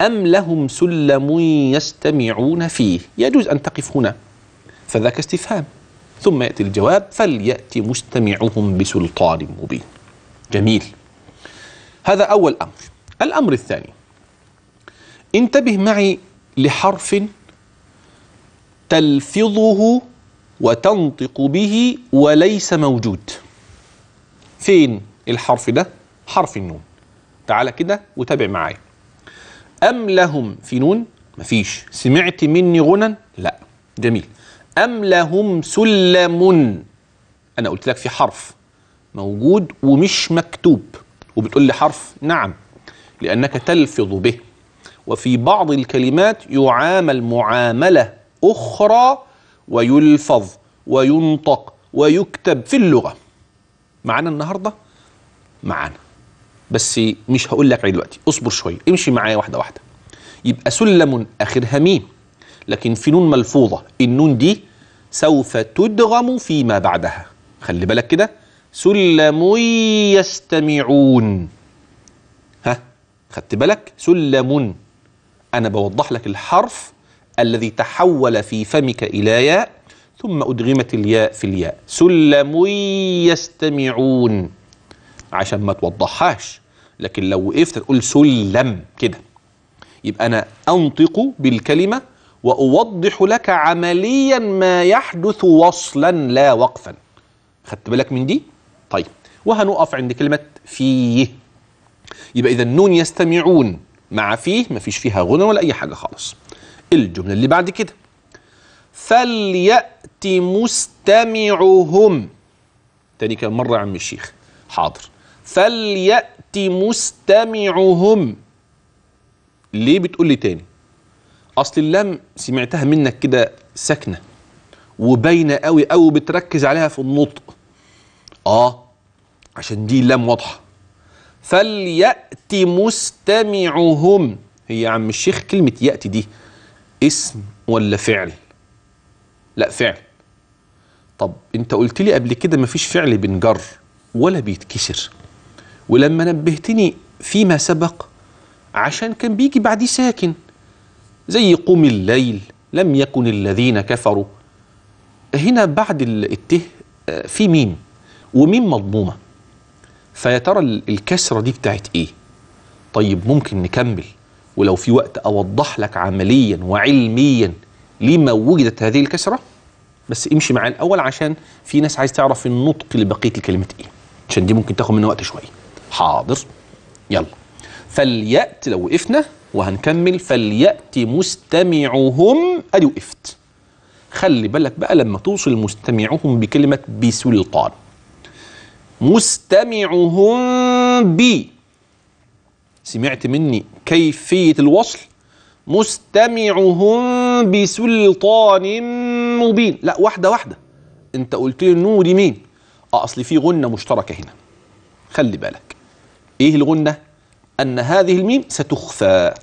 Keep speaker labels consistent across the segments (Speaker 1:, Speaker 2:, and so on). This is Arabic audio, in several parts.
Speaker 1: أم لهم سلم يستمعون فيه يجوز أن تقف هنا فذاك استفهام ثم يأتي الجواب فليأتي مستمعهم بسلطان مبين جميل هذا أول أمر الأمر الثاني انتبه معي لحرف تلفظه وتنطق به وليس موجود فين الحرف ده حرف النون تعال كده وتابع معايا أم لهم في نون مفيش سمعت مني غنى لا جميل أم لهم سلم أنا قلت لك في حرف موجود ومش مكتوب وبتقول لي حرف نعم لأنك تلفظ به وفي بعض الكلمات يعامل معاملة أخرى ويلفظ وينطق ويكتب في اللغة معانا النهاردة معانا بس مش هقول لك دلوقتي اصبر شويه امشي معايا واحده واحده يبقى سلم اخرها ميم لكن في نون ملفوظه النون دي سوف تدغم فيما بعدها خلي بالك كده سلم يستمعون ها خدت بالك سلم انا بوضح لك الحرف الذي تحول في فمك الى ياء ثم ادغمت الياء في الياء سلم يستمعون عشان ما توضحهاش لكن لو وقفت تقول سلم كده يبقى أنا أنطق بالكلمة وأوضح لك عمليا ما يحدث وصلا لا وقفا خدت بالك من دي؟ طيب وهنقف عند كلمة فيه يبقى إذا النون يستمعون مع فيه ما فيش فيها غنى ولا أي حاجة خالص الجملة اللي بعد كده فليأت مستمعهم تاني كم مرة يا عم الشيخ حاضر فليأت مستمعهم ليه بتقول لي تاني اصل اللام سمعتها منك كده ساكنه وباينه قوي قوي بتركز عليها في النطق اه عشان دي لام واضحه فلياتي مستمعهم هي يا عم الشيخ كلمه ياتي دي اسم ولا فعل لا فعل طب انت قلت لي قبل كده مفيش فعل بنجر ولا بيتكسر ولما نبهتني فيما سبق عشان كان بيجي بعديه ساكن زي قوم الليل لم يكن الذين كفروا هنا بعد الته آه، في ميم وميم مضمومه فيا ترى الكسره دي بتاعت ايه طيب ممكن نكمل ولو في وقت اوضح لك عمليا وعلميا لما وجدت هذه الكسره بس امشي معايا الاول عشان في ناس عايز تعرف النطق لبقيه الكلمات ايه عشان دي ممكن تاخد منه وقت شويه حاضر يلا فليأت لو وقفنا وهنكمل فليأت مستمعهم أدي وقفت خلي بالك بقى لما توصل مستمعهم بكلمة بسلطان مستمعهم ب سمعت مني كيفية الوصل مستمعهم بسلطان مبين لا واحدة واحدة انت قلت لي النون دي مين آه، اصل في غنة مشتركة هنا خلي بالك ايه الغنه ان هذه الميم ستخفى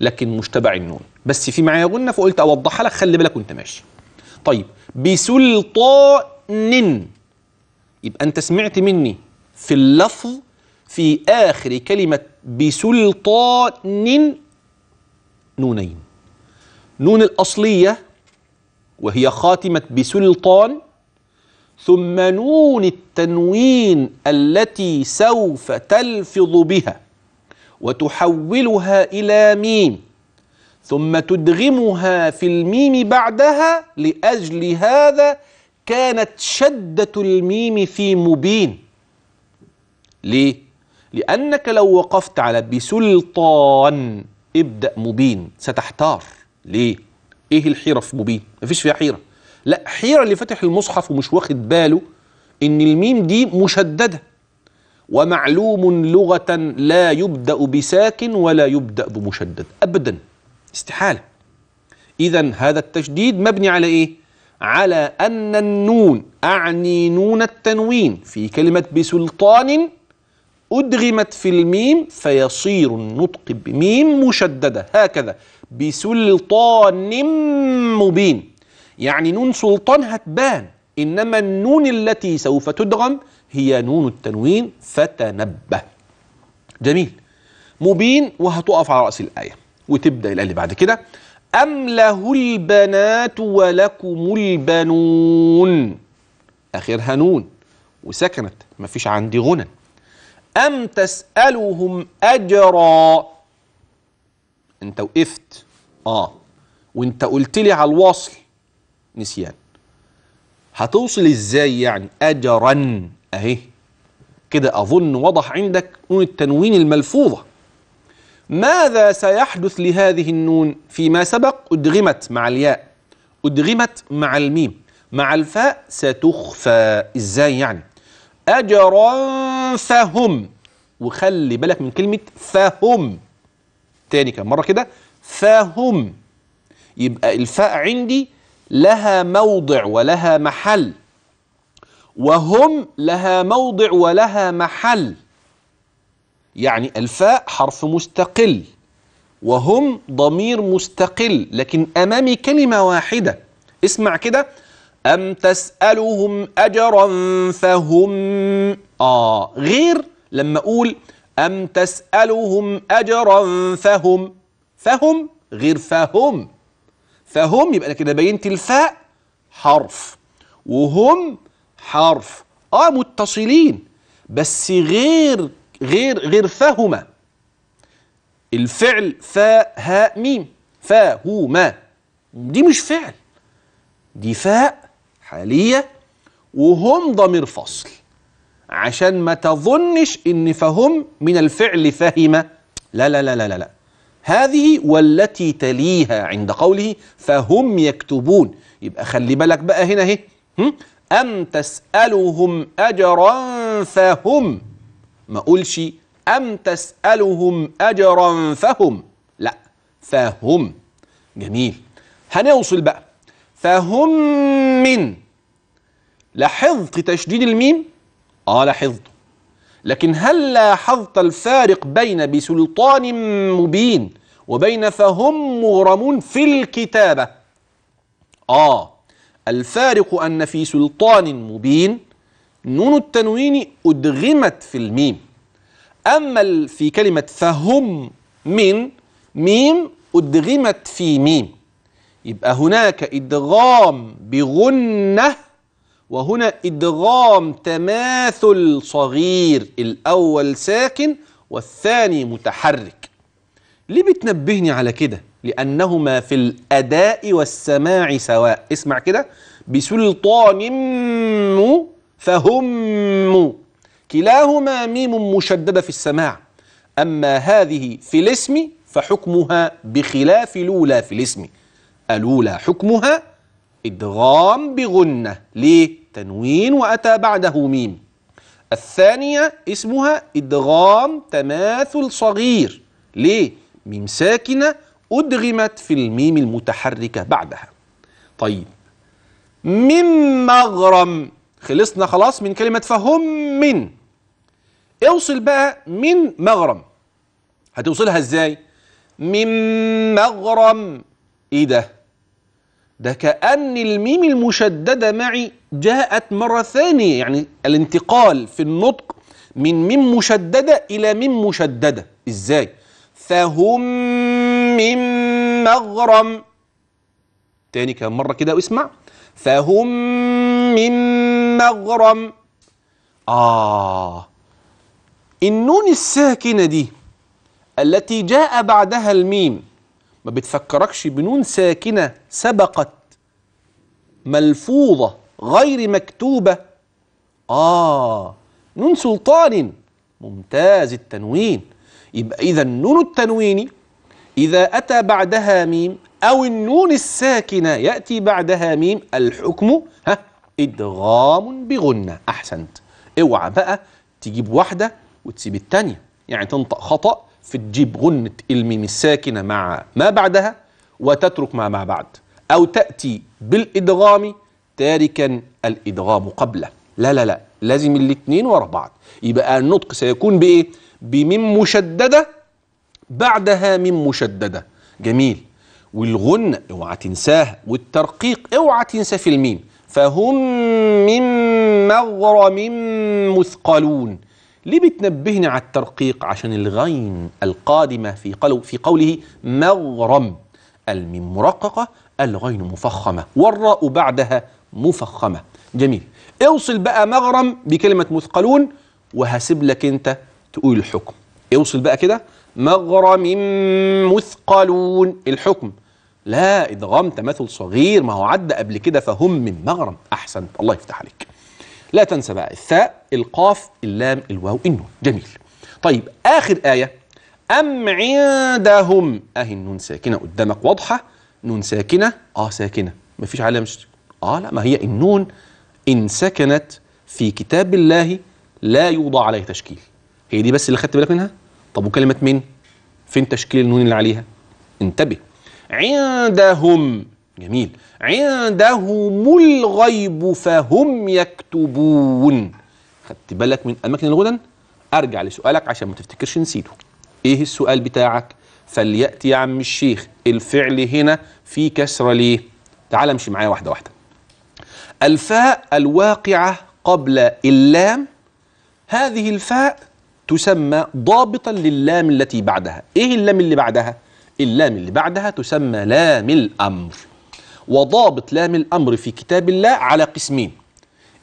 Speaker 1: لكن مشتبع النون بس في معايا غنه فقلت اوضحها لك خلي بالك وانت ماشي طيب بسلطان يبقى انت سمعت مني في اللفظ في اخر كلمه بسلطان نونين نون الاصليه وهي خاتمه بسلطان ثم نون التنوين التي سوف تلفظ بها وتحولها إلى ميم ثم تدغمها في الميم بعدها لأجل هذا كانت شدة الميم في مبين ليه؟ لأنك لو وقفت على بسلطان ابدأ مبين ستحتار ليه؟ ايه الحيرة في مبين؟ مفيش فيها حيرة لا حيرة اللي فاتح المصحف ومش واخد باله ان الميم دي مشددة ومعلوم لغة لا يبدأ بساكن ولا يبدأ بمشدد أبدا استحالة إذا هذا التشديد مبني على إيه؟ على أن النون أعني نون التنوين في كلمة بسلطان أدغمت في الميم فيصير النطق بميم مشددة هكذا بسلطان مبين يعني نون سلطان هتبان إنما النون التي سوف تدغم هي نون التنوين فتنبه جميل مبين وهتقف على رأس الآية وتبدأ الآية اللي بعد كده أم له البنات ولكم البنون آخرها نون وسكنت مفيش عندي غنى أم تسألهم أجرا أنت وقفت آه وأنت قلت لي على الوصل نسيان هتوصل ازاي يعني اجرا اهي كده اظن وضح عندك نون التنوين الملفوظه ماذا سيحدث لهذه النون فيما سبق ادغمت مع الياء ادغمت مع الميم مع الفاء ستخفى ازاي يعني اجرا فهم وخلي بالك من كلمه فهم تاني كم مره كده فهم يبقى الفاء عندي لها موضع ولها محل وهم لها موضع ولها محل يعني الفاء حرف مستقل وهم ضمير مستقل لكن أمامي كلمة واحدة اسمع كده أم تسألهم أجرا فهم آه غير لما أقول أم تسألهم أجرا فهم فهم غير فهم فهم يبقى كده بينت الفاء حرف وهم حرف اه متصلين بس غير غير غير فهما الفعل فاء هاء ميم فهما دي مش فعل دي فاء حالية وهم ضمير فصل عشان ما تظنش ان فهم من الفعل فهم لا لا لا لا لا هذه والتي تليها عند قوله فهم يكتبون يبقى خلي بالك بقى هنا اهي أم تسألهم أجرا فهم ما أقولش أم تسألهم أجرا فهم لا فهم جميل هنوصل بقى فهم من لاحظت تشديد الميم اه لاحظته لكن هل لاحظت الفارق بين بسلطان مبين وبين فهم مغرمون في الكتابة آه الفارق أن في سلطان مبين نون التنوين أدغمت في الميم أما في كلمة فهم من ميم أدغمت في ميم يبقى هناك إدغام بغنة وهنا إدغام تماثل صغير الأول ساكن والثاني متحرك ليه بتنبهني على كده؟ لأنهما في الأداء والسماع سواء اسمع كده بسلطان فهم كلاهما ميم مشددة في السماع أما هذه في الاسم فحكمها بخلاف الأولى في الاسم الأولى حكمها إدغام بغنة ليه؟ تنوين وأتى بعده ميم الثانية اسمها إدغام تماثل صغير ليه؟ ميم ساكنة أدغمت في الميم المتحركة بعدها طيب من مغرم خلصنا خلاص من كلمة فهم من اوصل بقى من مغرم هتوصلها ازاي؟ من مغرم ايه ده؟ ده كأن الميم المشددة معي جاءت مرة ثانية يعني الانتقال في النطق من ميم مشددة إلى ميم مشددة إزاي؟ فهم من مغرم تاني كم مرة كده واسمع فهم من مغرم آه النون الساكنة دي التي جاء بعدها الميم ما بتفكركش بنون ساكنة سبقت ملفوظة غير مكتوبة آه نون سلطان ممتاز التنوين يبقى إذا النون التنويني إذا أتى بعدها ميم أو النون الساكنة يأتي بعدها ميم الحكم ها إدغام بغنة أحسنت اوعى بقى تجيب واحدة وتسيب الثانيه يعني تنطق خطأ فتجيب غنة الميم الساكنة مع ما بعدها وتترك مع ما بعد أو تأتي بالإدغام تاركا الإدغام قبله لا لا لا لازم الاثنين ورا بعض يبقى النطق سيكون بإيه؟ بميم مشددة بعدها ميم مشددة جميل والغنة اوعى تنساها والترقيق اوعى تنسى في الميم فهم من مغرم مثقلون ليه بتنبهني على الترقيق عشان الغين القادمة في, قلو في قوله مغرم الميم مرققة الغين مفخمة والراء بعدها مفخمة جميل اوصل بقى مغرم بكلمة مثقلون وهسيب لك انت تقول الحكم اوصل بقى كده مغرم مثقلون الحكم لا ادغام تماثل صغير ما هو عدى قبل كده فهم من مغرم احسنت الله يفتح عليك لا تنسى بقى الثاء القاف اللام الواو النون جميل طيب آخر آية أم عندهم أهي النون ساكنة قدامك واضحة نون ساكنة آه ساكنة مفيش عليها مش آه لا ما هي النون إن سكنت في كتاب الله لا يوضع عليه تشكيل هي دي بس اللي خدت بالك منها طب وكلمة من فين تشكيل النون اللي عليها انتبه عندهم جميل عندهم الغيب فهم يكتبون خدت بالك من اماكن الغدن ارجع لسؤالك عشان ما تفتكرش نسيته ايه السؤال بتاعك فلياتي يا عم الشيخ الفعل هنا في كسره ليه تعال امشي معايا واحده واحده الفاء الواقعه قبل اللام هذه الفاء تسمى ضابطا للام التي بعدها ايه اللام اللي بعدها اللام اللي بعدها تسمى لام الامر وضابط لام الأمر في كتاب الله على قسمين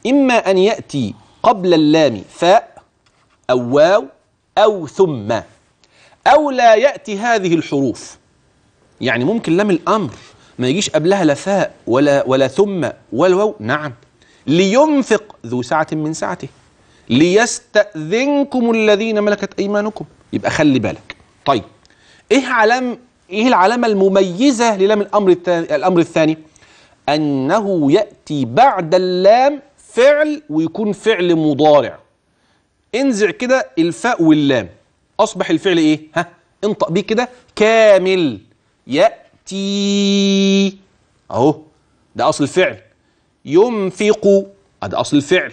Speaker 1: إما أن يأتي قبل اللام فاء أو واو أو ثم أو لا يأتي هذه الحروف يعني ممكن لام الأمر ما يجيش قبلها لا فاء ولا ولا ثم ولا واو نعم لينفق ذو سعة من سعته ليستأذنكم الذين ملكت أيمانكم يبقى خلي بالك طيب إيه علام إيه العلامة المميزة للام الأمر الأمر الثاني؟ أنه يأتي بعد اللام فعل ويكون فعل مضارع انزع كده الفاء واللام أصبح الفعل إيه؟ ها انطق بيه كده كامل يأتي أهو ده أصل الفعل ينفق ادي أصل الفعل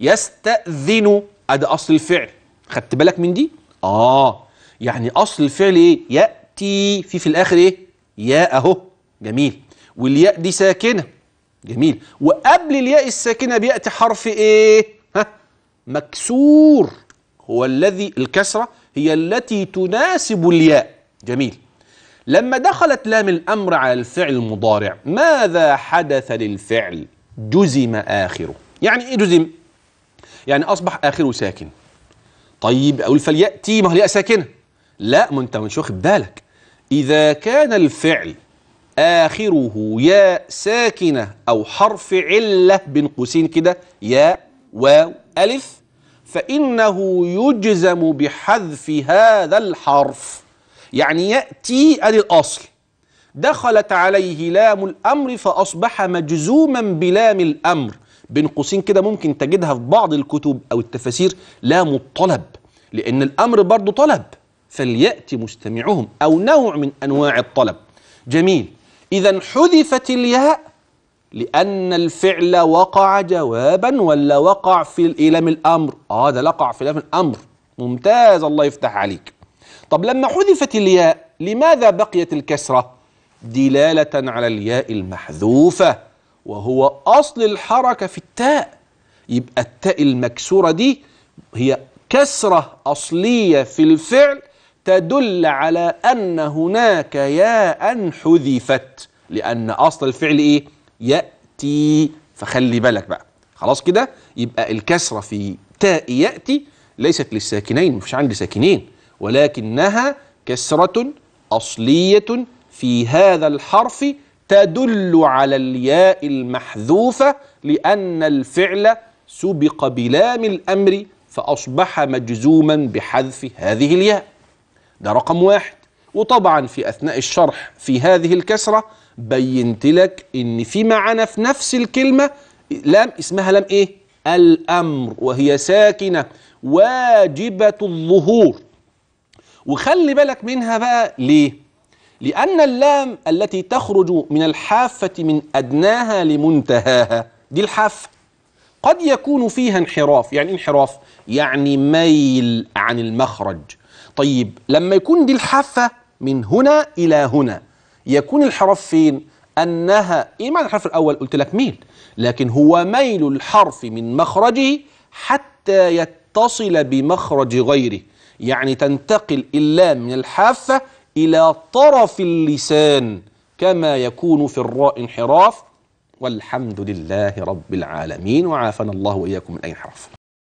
Speaker 1: يستأذن ادي أصل الفعل خدت بالك من دي؟ آه يعني أصل الفعل إيه؟ يأتي تي في في الاخر ايه ياء اهو جميل والياء دي ساكنه جميل وقبل الياء الساكنه بياتي حرف ايه ها مكسور هو الذي الكسره هي التي تناسب الياء جميل لما دخلت لام الامر على الفعل المضارع ماذا حدث للفعل جزم اخره يعني ايه جزم يعني اصبح اخره ساكن طيب اقول فلياتي ما هو الياء ساكنه لا ما انت مش واخد بالك إذا كان الفعل آخره يا ساكنة أو حرف علة بين قوسين كده يا واو ألف فإنه يجزم بحذف هذا الحرف يعني يأتي أدي الأصل دخلت عليه لام الأمر فأصبح مجزوما بلام الأمر بين قوسين كده ممكن تجدها في بعض الكتب أو التفاسير لام الطلب لأن الأمر برضه طلب فليأتي مستمعهم أو نوع من أنواع الطلب جميل إذا حذفت الياء لأن الفعل وقع جوابا ولا وقع في إلام الأمر آه ده لقع في إلام الأمر ممتاز الله يفتح عليك طب لما حذفت الياء لماذا بقيت الكسرة دلالة على الياء المحذوفة وهو أصل الحركة في التاء يبقى التاء المكسورة دي هي كسرة أصلية في الفعل تدل على أن هناك ياء حذفت لأن أصل الفعل إيه؟ يأتي فخلي بالك بقى خلاص كده يبقى الكسرة في تاء يأتي ليست للساكنين مفيش عندي ساكنين ولكنها كسرة أصلية في هذا الحرف تدل على الياء المحذوفة لأن الفعل سبق بلام الأمر فأصبح مجزوما بحذف هذه الياء ده رقم واحد وطبعا في أثناء الشرح في هذه الكسرة بينت لك إن في معنى في نفس الكلمة لام اسمها لام إيه؟ الأمر وهي ساكنة واجبة الظهور وخلي بالك منها بقى ليه؟ لأن اللام التي تخرج من الحافة من أدناها لمنتهاها دي الحافة قد يكون فيها انحراف يعني إيه انحراف يعني ميل عن المخرج طيب لما يكون دي الحافة من هنا إلى هنا يكون الحرف فين؟ أنها إيه معنى الحرف الأول؟ قلت لك ميل لكن هو ميل الحرف من مخرجه حتى يتصل بمخرج غيره يعني تنتقل اللام من الحافة إلى طرف اللسان كما يكون في الراء انحراف والحمد لله رب العالمين وعافانا الله وإياكم من أي حرف